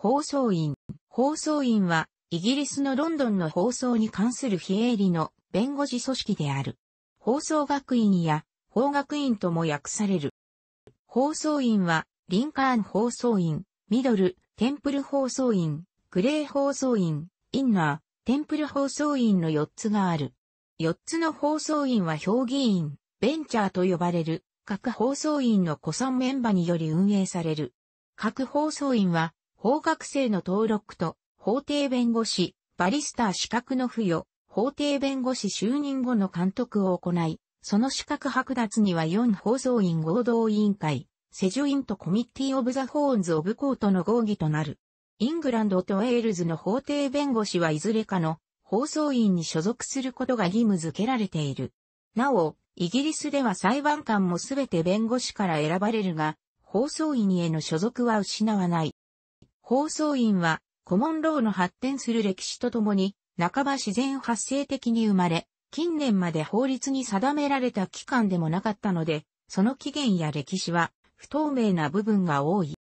放送員。放送員は、イギリスのロンドンの放送に関する非営利の弁護士組織である。放送学院や法学院とも訳される。放送員は、リンカーン放送員、ミドル、テンプル放送員、グレー放送員、インナー、テンプル放送員の4つがある。4つの放送員は評議員、ベンチャーと呼ばれる、各放送員の古参メンバーにより運営される。各放送員は、法学生の登録と、法廷弁護士、バリスター資格の付与、法廷弁護士就任後の監督を行い、その資格剥奪には4放送員合同委員会、セジュインとコミッティオブザホーンズオブコートの合議となる。イングランドとウェールズの法廷弁護士はいずれかの放送員に所属することが義務付けられている。なお、イギリスでは裁判官もすべて弁護士から選ばれるが、放送員への所属は失わない。放送院は、コモンローの発展する歴史とともに、半ば自然発生的に生まれ、近年まで法律に定められた期間でもなかったので、その起源や歴史は不透明な部分が多い。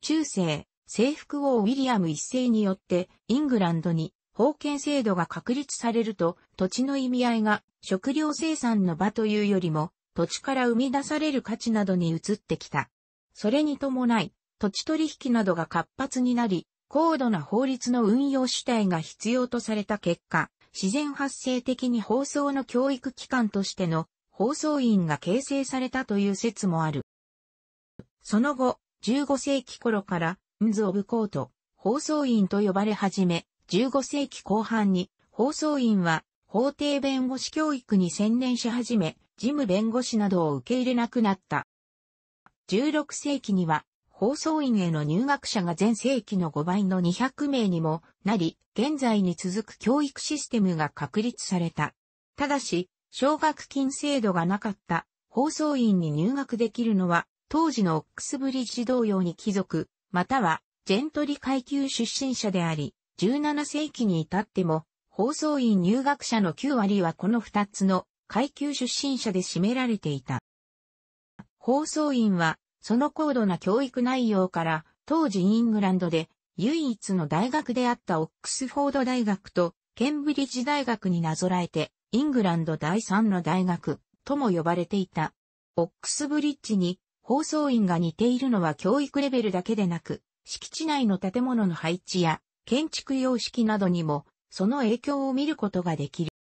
中世、征服王ウィリアム一世によってイングランドに封建制度が確立されると土地の意味合いが食料生産の場というよりも土地から生み出される価値などに移ってきた。それに伴い土地取引などが活発になり、高度な法律の運用主体が必要とされた結果、自然発生的に放送の教育機関としての放送員が形成されたという説もある。その後、15世紀頃から、ンズ・オブ・コート、放送員と呼ばれ始め、15世紀後半に、放送員は、法廷弁護士教育に専念し始め、事務弁護士などを受け入れなくなった。16世紀には、放送員への入学者が全世紀の5倍の200名にもなり、現在に続く教育システムが確立された。ただし、奨学金制度がなかった放送員に入学できるのは、当時のオックスブリッジ同様に貴族、またはジェントリ階級出身者であり、17世紀に至っても、放送員入学者の9割はこの2つの階級出身者で占められていた。放送員はその高度な教育内容から、当時イングランドで唯一の大学であったオックスフォード大学とケンブリッジ大学になぞらえて、イングランド第三の大学とも呼ばれていた。オックスブリッジに放送員が似ているのは教育レベルだけでなく、敷地内の建物の配置や建築様式などにもその影響を見ることができる。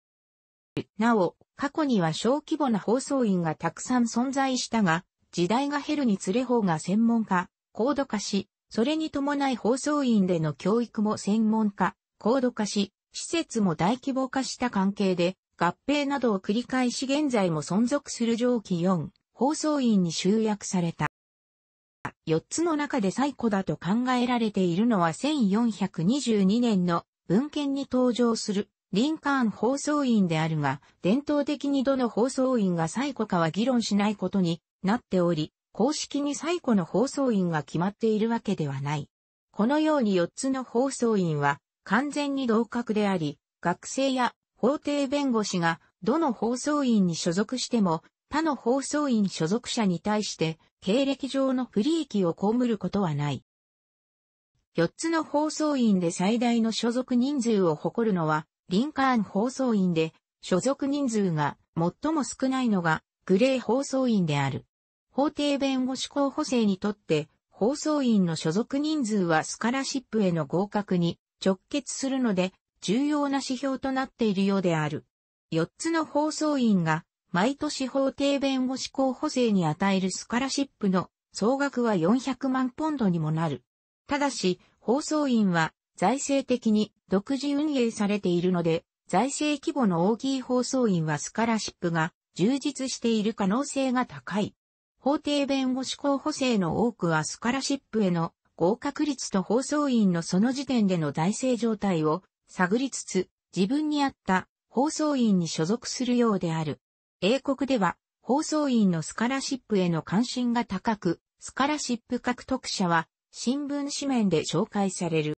なお、過去には小規模な放送員がたくさん存在したが、時代が減るにつれ方が専門化、高度化し、それに伴い放送員での教育も専門化、高度化し、施設も大規模化した関係で、合併などを繰り返し現在も存続する上記4、放送員に集約された。4つの中で最古だと考えられているのは1422年の文献に登場するリンカーン放送員であるが、伝統的にどの放送員が最古かは議論しないことになっており、公式に最古の放送員が決まっているわけではない。このように4つの放送員は完全に同格であり、学生や法廷弁護士がどの放送員に所属しても他の放送員所属者に対して経歴上の不利益を被ることはない。4つの放送員で最大の所属人数を誇るのは、リンカーン放送員で、所属人数が最も少ないのが、グレー放送員である。法廷弁護士候補生にとって、放送員の所属人数はスカラシップへの合格に直結するので、重要な指標となっているようである。4つの放送員が、毎年法廷弁護士候補生に与えるスカラシップの総額は400万ポンドにもなる。ただし、放送員は財政的に独自運営されているので、財政規模の大きい放送員はスカラシップが充実している可能性が高い。法廷弁護士候補生の多くはスカラシップへの合格率と放送員のその時点での大成状態を探りつつ、自分に合った放送員に所属するようである。英国では、放送員のスカラシップへの関心が高く、スカラシップ獲得者は、新聞紙面で紹介される。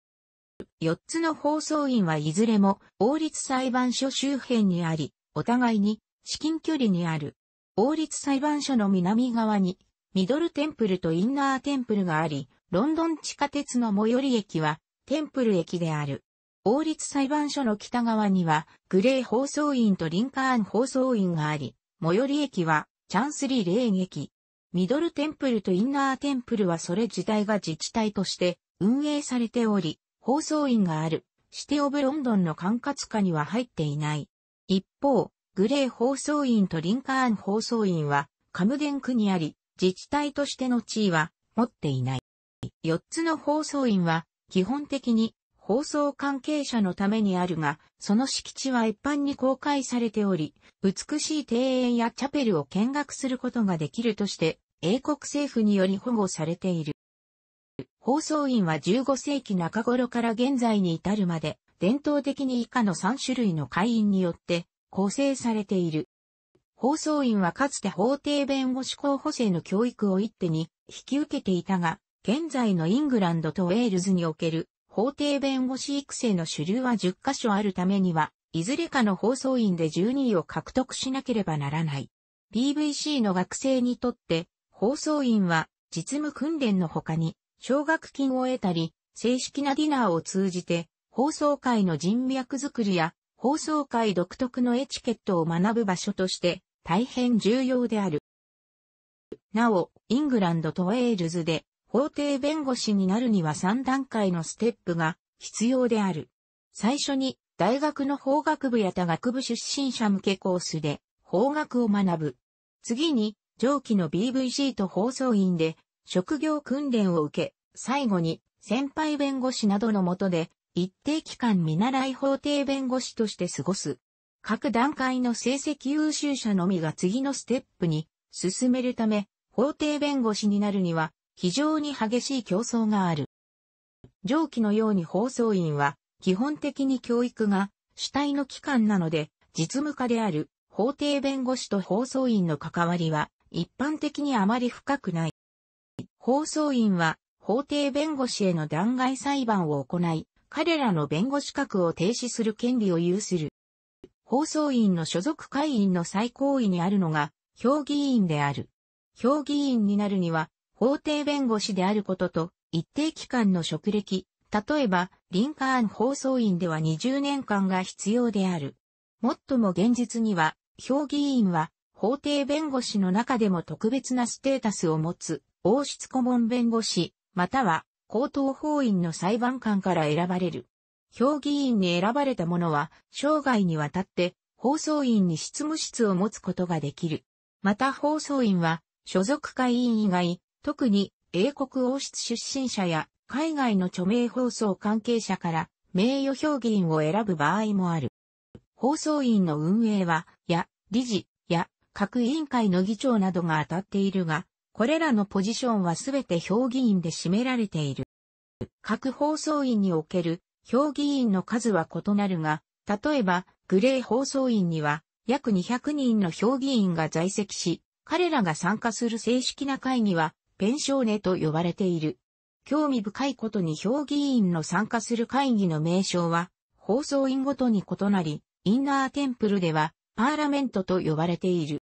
4つの放送員はいずれも、王立裁判所周辺にあり、お互いに、至近距離にある。王立裁判所の南側に、ミドルテンプルとインナーテンプルがあり、ロンドン地下鉄の最寄り駅は、テンプル駅である。王立裁判所の北側には、グレー放送員とリンカーン放送員があり、最寄り駅は、チャンスリー霊ー駅。ミドルテンプルとインナーテンプルはそれ自体が自治体として運営されており、放送員があるシティオブロンドンの管轄下には入っていない。一方、グレー放送員とリンカーン放送員は、カムデン区にあり、自治体としての地位は持っていない。四つの放送員は、基本的に放送関係者のためにあるが、その敷地は一般に公開されており、美しい庭園やチャペルを見学することができるとして、英国政府により保護されている。放送員は15世紀中頃から現在に至るまで、伝統的に以下の3種類の会員によって構成されている。放送員はかつて法廷弁護士候補生の教育を一手に引き受けていたが、現在のイングランドとウェールズにおける法廷弁護士育成の主流は10カ所あるためには、いずれかの放送員で12位を獲得しなければならない。BBC の学生にとって、放送員は実務訓練の他に、奨学金を得たり、正式なディナーを通じて、放送界の人脈づくりや放送会独特のエチケットを学ぶ場所として大変重要である。なお、イングランドとウェールズで法廷弁護士になるには3段階のステップが必要である。最初に大学の法学部や他学部出身者向けコースで法学を学ぶ。次に上記の BVC と放送員で職業訓練を受け、最後に先輩弁護士などのもとで一定期間見習い法廷弁護士として過ごす。各段階の成績優秀者のみが次のステップに進めるため、法廷弁護士になるには非常に激しい競争がある。上記のように放送員は基本的に教育が主体の機関なので実務家である法廷弁護士と放送員の関わりは一般的にあまり深くない。放送員は法廷弁護士への弾劾裁判を行い、彼らの弁護資格を停止する権利を有する。放送員の所属会員の最高位にあるのが、評議員である。評議員になるには、法廷弁護士であることと、一定期間の職歴、例えば、リンカーン放送員では20年間が必要である。もっとも現実には、評議員は、法廷弁護士の中でも特別なステータスを持つ、王室顧問弁護士、または高等法院の裁判官から選ばれる。評議員に選ばれた者は、生涯にわたって、放送員に執務室を持つことができる。また放送員は、所属会員以外、特に英国王室出身者や海外の著名放送関係者から名誉評議員を選ぶ場合もある。放送員の運営は、や、理事、や、各委員会の議長などが当たっているが、これらのポジションはすべて評議員で占められている。各放送員における評議員の数は異なるが、例えば、グレー放送員には約200人の評議員が在籍し、彼らが参加する正式な会議は、ペンショーネと呼ばれている。興味深いことに評議員の参加する会議の名称は、放送員ごとに異なり、インナーテンプルでは、パーラメントと呼ばれている。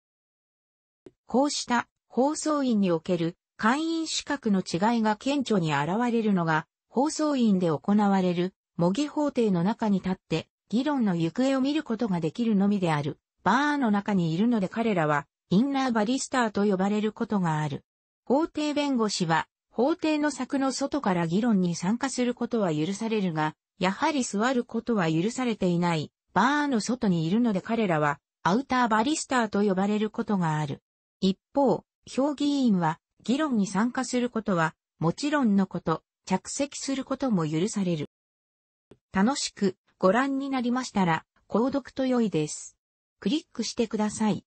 こうした放送員における会員資格の違いが顕著に現れるのが、放送員で行われる模擬法廷の中に立って議論の行方を見ることができるのみである。バーの中にいるので彼らはインナーバリスターと呼ばれることがある。法廷弁護士は法廷の柵の外から議論に参加することは許されるが、やはり座ることは許されていないバーの外にいるので彼らはアウターバリスターと呼ばれることがある。一方、評議員は議論に参加することは、もちろんのこと、着席することも許される。楽しくご覧になりましたら、購読と良いです。クリックしてください。